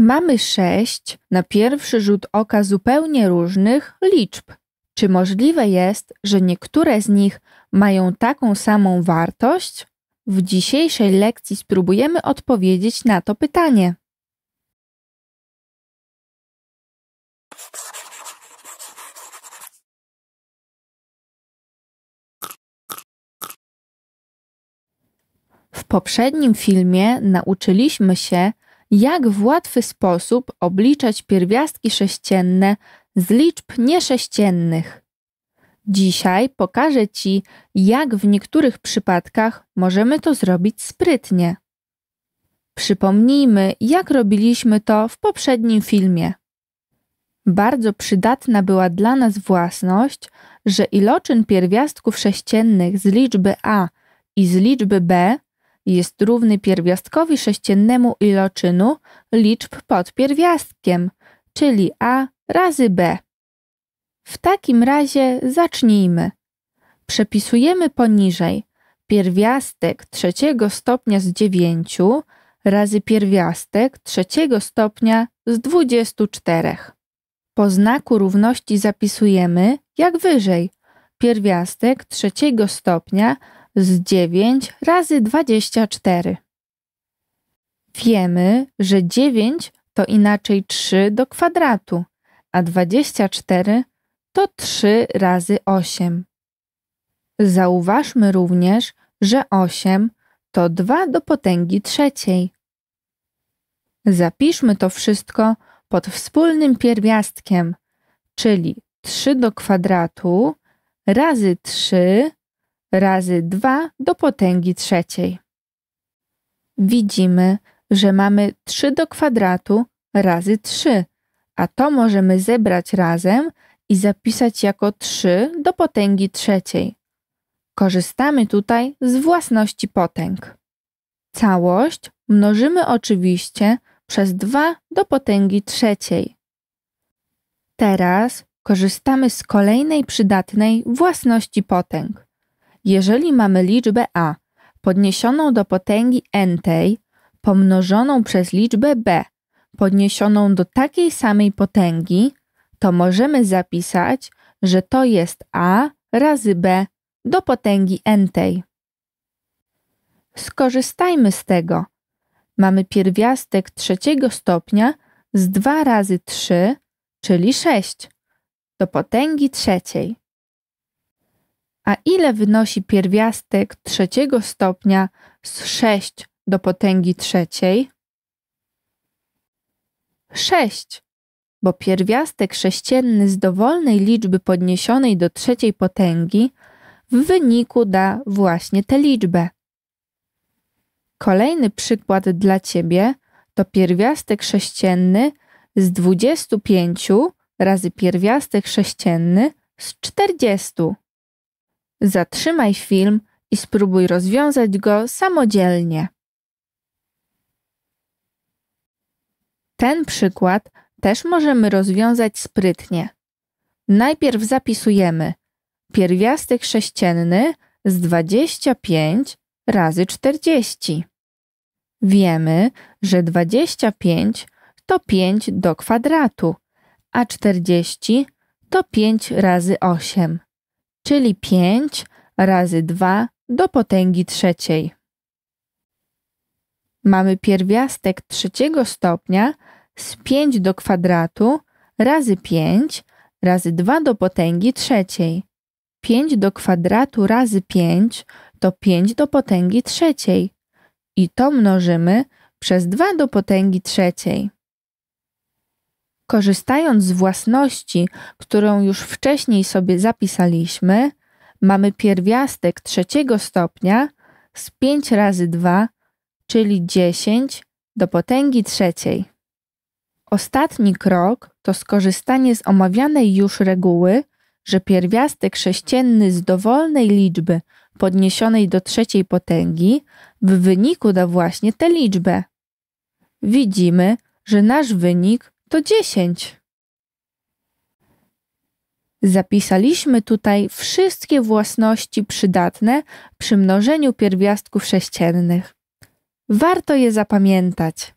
Mamy sześć na pierwszy rzut oka zupełnie różnych liczb. Czy możliwe jest, że niektóre z nich mają taką samą wartość? W dzisiejszej lekcji spróbujemy odpowiedzieć na to pytanie. W poprzednim filmie nauczyliśmy się, jak w łatwy sposób obliczać pierwiastki sześcienne z liczb niesześciennych. Dzisiaj pokażę Ci, jak w niektórych przypadkach możemy to zrobić sprytnie. Przypomnijmy, jak robiliśmy to w poprzednim filmie. Bardzo przydatna była dla nas własność, że iloczyn pierwiastków sześciennych z liczby a i z liczby b jest równy pierwiastkowi sześciennemu iloczynu liczb pod pierwiastkiem, czyli a razy b. W takim razie zacznijmy. Przepisujemy poniżej pierwiastek trzeciego stopnia z 9 razy pierwiastek trzeciego stopnia z 24. Po znaku równości zapisujemy, jak wyżej, pierwiastek trzeciego stopnia z 9 razy 24. Wiemy, że 9 to inaczej 3 do kwadratu, a 24 to 3 razy 8. Zauważmy również, że 8 to 2 do potęgi trzeciej. Zapiszmy to wszystko pod wspólnym pierwiastkiem, czyli 3 do kwadratu razy 3 razy 2 do potęgi trzeciej. Widzimy, że mamy 3 do kwadratu razy 3, a to możemy zebrać razem i zapisać jako 3 do potęgi trzeciej. Korzystamy tutaj z własności potęg. Całość mnożymy oczywiście przez 2 do potęgi trzeciej. Teraz korzystamy z kolejnej przydatnej własności potęg. Jeżeli mamy liczbę a podniesioną do potęgi n tej, pomnożoną przez liczbę b podniesioną do takiej samej potęgi, to możemy zapisać, że to jest a razy b do potęgi n tej. Skorzystajmy z tego. Mamy pierwiastek trzeciego stopnia z 2 razy 3, czyli 6, do potęgi trzeciej a ile wynosi pierwiastek trzeciego stopnia z 6 do potęgi trzeciej? 6, bo pierwiastek sześcienny z dowolnej liczby podniesionej do trzeciej potęgi w wyniku da właśnie tę liczbę. Kolejny przykład dla Ciebie to pierwiastek sześcienny z 25 razy pierwiastek sześcienny z 40. Zatrzymaj film i spróbuj rozwiązać go samodzielnie. Ten przykład też możemy rozwiązać sprytnie. Najpierw zapisujemy pierwiastek sześcienny z 25 razy 40. Wiemy, że 25 to 5 do kwadratu, a 40 to 5 razy 8 czyli 5 razy 2 do potęgi trzeciej. Mamy pierwiastek trzeciego stopnia z 5 do kwadratu razy 5 razy 2 do potęgi trzeciej. 5 do kwadratu razy 5 to 5 do potęgi trzeciej i to mnożymy przez 2 do potęgi trzeciej. Korzystając z własności, którą już wcześniej sobie zapisaliśmy, mamy pierwiastek trzeciego stopnia z 5 razy 2, czyli 10 do potęgi trzeciej. Ostatni krok to skorzystanie z omawianej już reguły, że pierwiastek sześcienny z dowolnej liczby podniesionej do trzeciej potęgi w wyniku da właśnie tę liczbę. Widzimy, że nasz wynik to dziesięć. Zapisaliśmy tutaj wszystkie własności przydatne przy mnożeniu pierwiastków sześciennych. Warto je zapamiętać.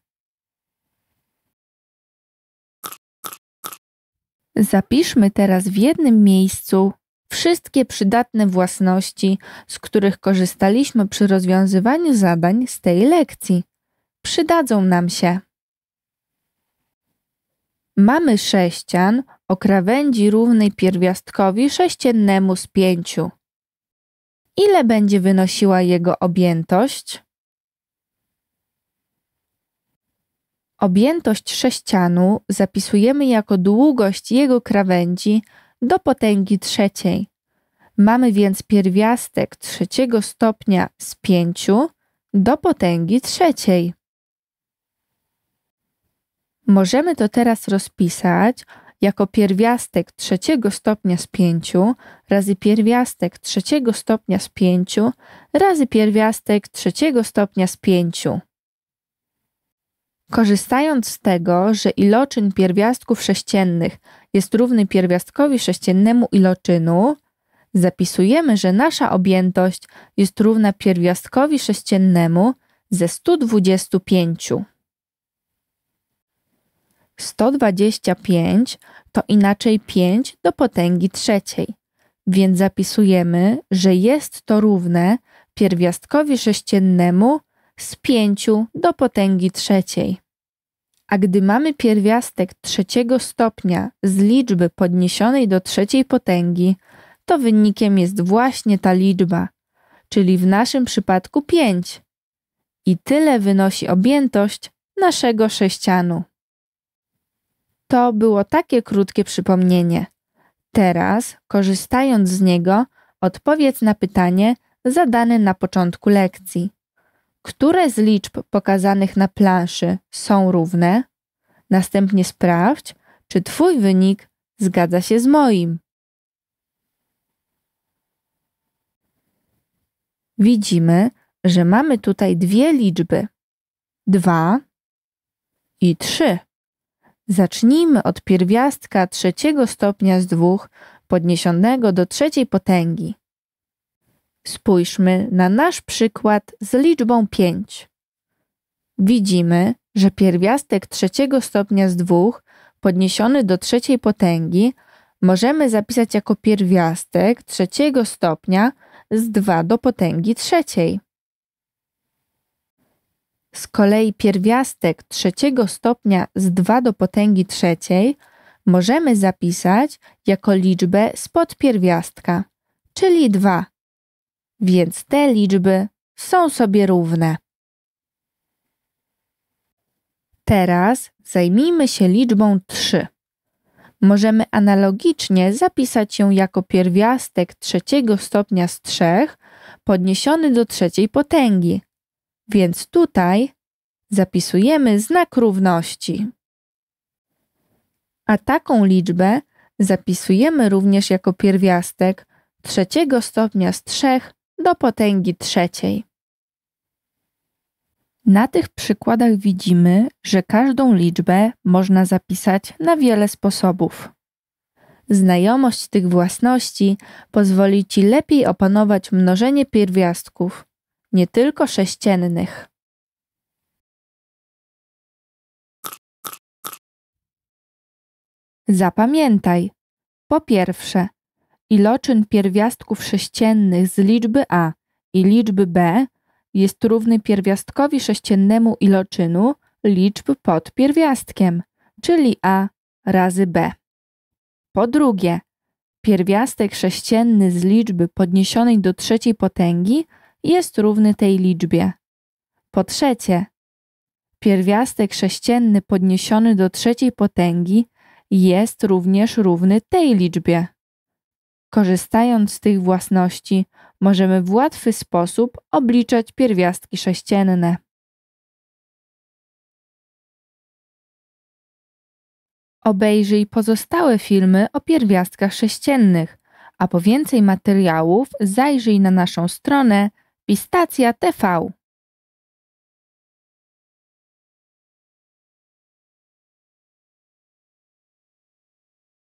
Zapiszmy teraz w jednym miejscu wszystkie przydatne własności, z których korzystaliśmy przy rozwiązywaniu zadań z tej lekcji. Przydadzą nam się. Mamy sześcian o krawędzi równej pierwiastkowi sześciennemu z pięciu. Ile będzie wynosiła jego objętość? Objętość sześcianu zapisujemy jako długość jego krawędzi do potęgi trzeciej. Mamy więc pierwiastek trzeciego stopnia z pięciu do potęgi trzeciej. Możemy to teraz rozpisać jako pierwiastek trzeciego stopnia z pięciu razy pierwiastek trzeciego stopnia z pięciu razy pierwiastek trzeciego stopnia z pięciu. Korzystając z tego, że iloczyn pierwiastków sześciennych jest równy pierwiastkowi sześciennemu iloczynu, zapisujemy, że nasza objętość jest równa pierwiastkowi sześciennemu ze 125. 125 to inaczej 5 do potęgi trzeciej, więc zapisujemy, że jest to równe pierwiastkowi sześciennemu z 5 do potęgi trzeciej. A gdy mamy pierwiastek trzeciego stopnia z liczby podniesionej do trzeciej potęgi, to wynikiem jest właśnie ta liczba, czyli w naszym przypadku 5. I tyle wynosi objętość naszego sześcianu. To było takie krótkie przypomnienie. Teraz, korzystając z niego, odpowiedz na pytanie zadane na początku lekcji. Które z liczb pokazanych na planszy są równe? Następnie sprawdź, czy Twój wynik zgadza się z moim. Widzimy, że mamy tutaj dwie liczby: 2 i 3. Zacznijmy od pierwiastka trzeciego stopnia z dwóch, podniesionego do trzeciej potęgi. Spójrzmy na nasz przykład z liczbą 5. Widzimy, że pierwiastek trzeciego stopnia z dwóch, podniesiony do trzeciej potęgi, możemy zapisać jako pierwiastek trzeciego stopnia z 2 do potęgi trzeciej. Z kolei pierwiastek trzeciego stopnia z 2 do potęgi trzeciej możemy zapisać jako liczbę spod pierwiastka, czyli 2. Więc te liczby są sobie równe. Teraz zajmijmy się liczbą 3. Możemy analogicznie zapisać ją jako pierwiastek trzeciego stopnia z 3 podniesiony do trzeciej potęgi, więc tutaj zapisujemy znak równości. A taką liczbę zapisujemy również jako pierwiastek trzeciego stopnia z trzech do potęgi trzeciej. Na tych przykładach widzimy, że każdą liczbę można zapisać na wiele sposobów. Znajomość tych własności pozwoli Ci lepiej opanować mnożenie pierwiastków nie tylko sześciennych. Zapamiętaj. Po pierwsze, iloczyn pierwiastków sześciennych z liczby a i liczby b jest równy pierwiastkowi sześciennemu iloczynu liczb pod pierwiastkiem, czyli a razy b. Po drugie, pierwiastek sześcienny z liczby podniesionej do trzeciej potęgi jest równy tej liczbie. Po trzecie, pierwiastek sześcienny podniesiony do trzeciej potęgi jest również równy tej liczbie. Korzystając z tych własności, możemy w łatwy sposób obliczać pierwiastki sześcienne. Obejrzyj pozostałe filmy o pierwiastkach sześciennych, a po więcej materiałów zajrzyj na naszą stronę Wistacja TV.